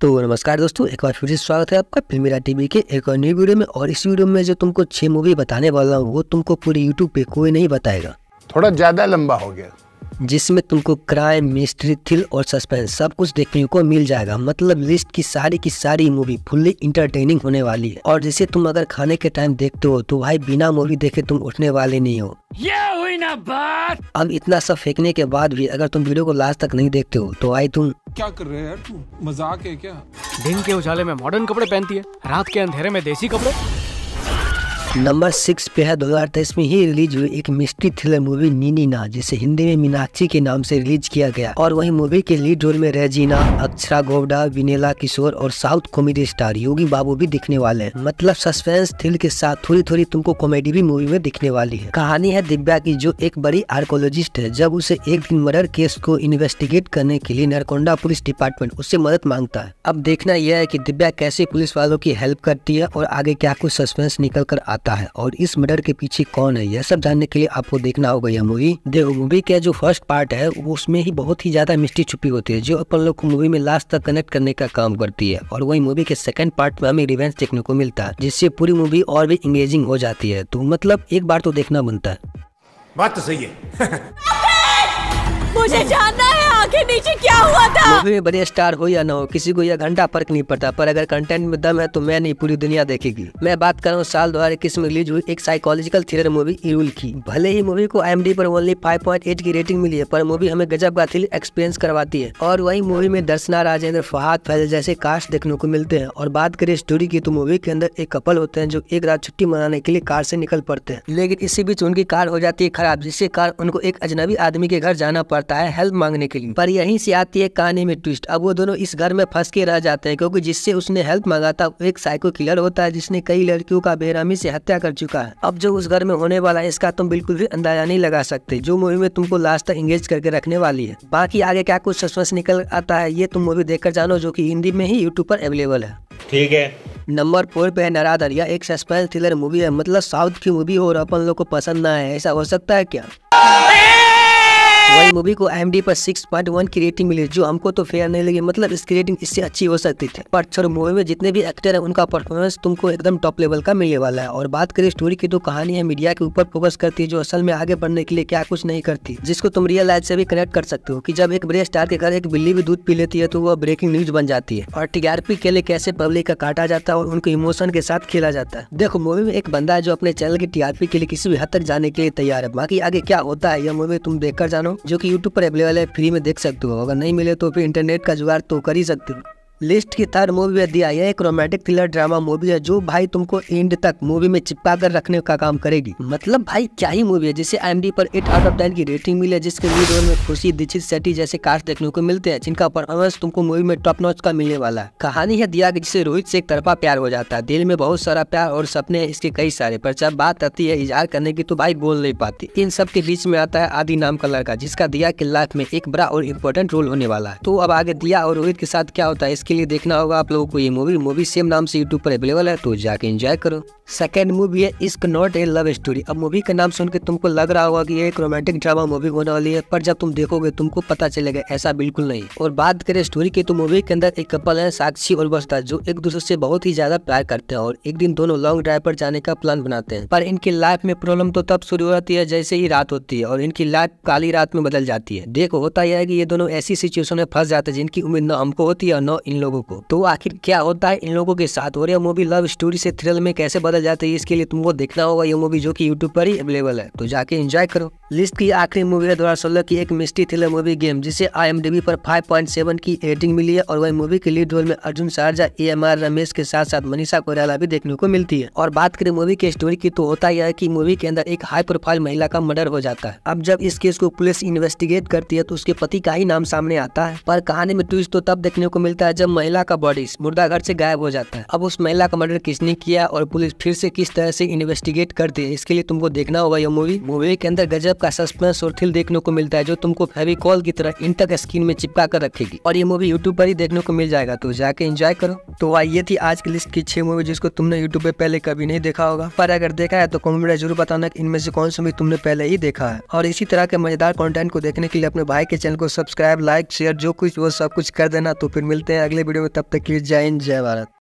तो नमस्कार दोस्तों एक बार फिर से स्वागत है आपका फिल्मीरा टीवी के एक और न्यू वीडियो में और इस वीडियो में जो तुमको छह मूवी बताने वाला हूँ वो तुमको पूरी यूट्यूब पे कोई नहीं बताएगा थोड़ा ज्यादा लंबा हो गया जिसमें तुमको क्राइम मिस्ट्री थ्रिल और सस्पेंस सब कुछ देखने को मिल जाएगा मतलब लिस्ट की सारी की सारी मूवी फुल्ली इंटरटेनिंग होने वाली है और जैसे तुम अगर खाने के टाइम देखते हो तो भाई बिना मूवी देखे तुम उठने वाले नहीं हो ये हुई ना बात अब इतना सब फेंकने के बाद भी अगर तुम वीडियो को लास्ट तक नहीं देखते हो तो आई तुम क्या कर रहे हैं मजाक है क्या दिन के उजाले में मॉडर्न कपड़े पहनती है रात के अंधेरे में देसी कपड़े नंबर सिक्स पे है तेईस में ही रिलीज हुई एक मिस्ट्री थ्रिलर मूवी नीनी ना जिसे हिंदी में मीनाक्षी के नाम से रिलीज किया गया और वही मूवी के लीड रोल में रेजीना अक्षरा गोवडा विनेला किशोर और south comedy star Yogi Babu भी दिखने वाले हैं मतलब सस्पेंस थ्रिल के साथ थोड़ी थोड़ी तुमको कॉमेडी भी मूवी में दिखने वाली है कहानी है दिव्या की जो एक बड़ी आर्कोलॉजिस्ट है जब उसे एक दिन मर्डर केस को इन्वेस्टिगेट करने के लिए नरकोंडा पुलिस डिपार्टमेंट उससे मदद मांगता है अब देखना यह है की दिव्या कैसे पुलिस वालों की हेल्प करती है और आगे क्या कुछ सस्पेंस निकल कर आता आता है और इस मर्डर के पीछे कौन है यह सब जानने के लिए आपको देखना होगा यह मूवी देखो मूवी का जो फर्स्ट पार्ट है उसमें ही बहुत ही ज्यादा मिस्ट्री छुपी होती है जो अपन लोग को मूवी में लास्ट तक कनेक्ट करने का काम करती है और वही मूवी के सेकंड पार्ट में हमें रिवेंस देखने को मिलता है जिससे पूरी मूवी और भी इंगेजिंग हो जाती है तो मतलब एक बार तो देखना बनता है बात तो सही है मुझे जानना है के नीचे क्या हुआ था मूवी में बड़े स्टार हो या न हो किसी को यह घंटा फर्क नहीं पड़ता पर अगर कंटेंट में दम है तो मैं नहीं पूरी दुनिया देखेगी मैं बात कर रहा हूँ साल दो हजार इक्कीस में रिलीज हुई एक साइकोलॉजिकल थ्रिलर मूवी इरुल की भले ही मूवी को आई पर ओनली फाइव की रेटिंग मिली है पर मूवी हमें गजब का थ्रिल एक्सपीरियंस करवाती है और वही मूवी में दर्शना राजेंद्र फहाद फैजल जैसे कास्ट देखने को मिलते हैं और बात करें स्टोरी की तो मूवी के अंदर एक कपल होते हैं जो एक रात छुट्टी मनाने के लिए कार से निकल पड़ते हैं लेकिन इसी बीच उनकी कार हो जाती है खराब जिसके कारण उनको एक अजनबी आदमी के घर जाना पड़ता है हेल्प मांगने के लिए पर यहीं से आती है कहानी में ट्विस्ट अब वो दोनों इस घर में फंस के रह जाते हैं क्योंकि जिससे उसने हेल्प मांगा था एक साइको किलर होता है जिसने कई लड़कियों का बेरहमी से हत्या कर चुका है अब जो उस घर में होने वाला है इसका तुम बिल्कुल भी अंदाजा नहीं लगा सकते जो मूवी में तुमको लास्ट तक इंगेज करके रखने वाली है बाकी आगे क्या कुछ सस्पेंस निकल आता है ये तुम मूवी देखकर जानो जो की हिंदी में ही यूट्यूब पर अवेलेबल है ठीक है नंबर फोर पे है नराधर यह एक सस्पेंस थ्रिलर मूवी है मतलब साउथ की मूवी हो और अपन लोग को पसंद ना है ऐसा हो सकता है क्या वही मूवी को एम पर सिक्स पॉइंट वन की रेटिंग मिली जो हमको तो फेयर नहीं लगी मतलब इसकी रेटिंग इससे अच्छी हो सकती थी पर छोड़ मूवी में जितने भी एक्टर है उनका परफॉर्मेंस तुमको एकदम टॉप लेवल का मिलने वाला है और बात करें स्टोरी की तो कहानी है मीडिया के ऊपर फोकस करती है जो असल में आगे बढ़ने के लिए क्या कुछ नहीं करती जिसको तुम रियल लाइफ से भी कनेक्ट कर सकते हो की जब एक बड़े स्टार के घर एक बिल्ली भी दूध पी लेती है तो वह ब्रेकिंग न्यूज बन जाती है और टीआरपी के लिए कैसे पब्लिक का काटा जाता है और उनके इमोशन के साथ खेला जाता है देखो मूवी में एक बंदा है जो अपने चैनल की टीआरपी के लिए किसी भी हद तक जाने के लिए तैयार है बाकी आगे क्या होता है यह मूवी तुम देखकर जानो जो कि यूट्यूब पर अवेलेबल है फ्री में देख सकते हो अगर नहीं मिले तो फिर इंटरनेट का जुगाड़ तो कर ही सकते हो लिस्ट की थर्ड मूवी दिया यह एक रोमांटिक थ्रिलर ड्रामा मूवी है जो भाई तुमको एंड तक मूवी में चिपका कर रखने का काम करेगी मतलब भाई क्या ही मूवी है जिसे आई पर एट आउट ऑफ टेन की रेटिंग मिली है जिसके लीड रोल में खुशी दीक्षित सेटी जैसे कास्ट देखने को मिलते हैं जिनका परफॉर्मेंस तुमको मूवी में टॉप नॉच का मिलने वाला है कहानी है दिया की जिसे रोहित से एक तरफा प्यार हो जाता है दिल में बहुत सारा प्यार और सपने इसके कई सारे पर जब बात आती है इजहार करने की तो भाई बोल नहीं पाती इन सब के बीच में आता है आदि नाम का लड़का जिसका दिया की लाइफ में एक बड़ा और इम्पोर्टेंट रोल होने वाला है तो अब आगे दिया और रोहित के साथ क्या होता है इसके के लिए देखना होगा आप लोगों को ये मूवी मूवी सेम नाम से यूट्यूब पर अवेलेबल है तो जाके एंजॉय करो सेकेंड मूवी है is not a love story अब मूवी का नाम सुनकर तुमको लग रहा होगा कि ये एक रोमांटिक ड्रामा मूवी होने वाली है पर जब तुम देखोगे तुमको पता चलेगा ऐसा बिल्कुल नहीं और बात करें स्टोरी की तो मूवी के अंदर एक कपल है साक्षी और वस्ता जो एक दूसरे से बहुत ही ज्यादा प्यार करते हैं और एक दिन दोनों लॉन्ग ड्राइव पर जाने का प्लान बनाते हैं पर इनकी लाइफ में प्रॉब्लम तो तब शुरू होती है जैसे ही रात होती है और इनकी लाइफ काली रात में बदल जाती है देखो होता यह है की ये दोनों ऐसी सिचुएशन में फंस जाते हैं जिनकी उम्मीद न हमको होती है और न इन लोगों को तो आखिर क्या होता है इन लोगों के साथ और यह मूवी लव स्टोरी से थ्रिल में कैसे बदल जाती है इसके लिए तुमको देखना होगा ये मूवी जो कि यूट्यूब पर ही अवेलेबल है तो जाके इंजॉय करो लिस्ट की आखिरी मूवी है दो हज़ार सोलह की एक मिस्ट्री थ्रिलर मूवी गेम जिसे आईएमडीबी पर 5.7 की रेटिंग मिली है और वही मूवी के लीड रोल में Arjun Sarja A M R Ramesh के साथ साथ मनीषा कोयराला भी देखने को मिलती है और बात करें मूवी के स्टोरी की तो होता यह है कि मूवी के अंदर एक हाई प्रोफाइल महिला का मर्डर हो जाता है अब जब इस केस को पुलिस इन्वेस्टिगेट करती है तो उसके पति का ही नाम सामने आता है पर कहानी में ट्विस्ट तो तब देखने को मिलता है जब महिला का बॉडी मुर्दा घर ऐसी गायब हो जाता है अब उस महिला का मर्डर किसने किया और पुलिस फिर से किस तरह से इन्वेस्टिगेट करती है इसके लिए तुमको देखना होगा यह मूवी मूवी के अंदर गजब का सस्पेंस और थ्रिल देखने को मिलता है जो तुमको फेविकॉल की तरह इन तक स्क्रीन में चिपका कर रखेगी और ये मूवी यूट्यूब पर ही देखने को मिल जाएगा तो जाके एंजॉय करो तो आई ये थी आज की लिस्ट की छह मूवी जिसको तुमने यूट्यूब पे पहले कभी नहीं देखा होगा पर अगर देखा है तो कॉमेंट जरूर बताना इनमें से कौन सा मूवी तुमने पहले ही देखा है और इसी तरह के मजेदार कॉन्टेंट को देखने के लिए अपने भाई के चैनल को सब्सक्राइब लाइक शेयर जो कुछ वो सब कुछ कर देना तो फिर मिलते हैं अगले वीडियो में तब तक जय हिंद जय भारत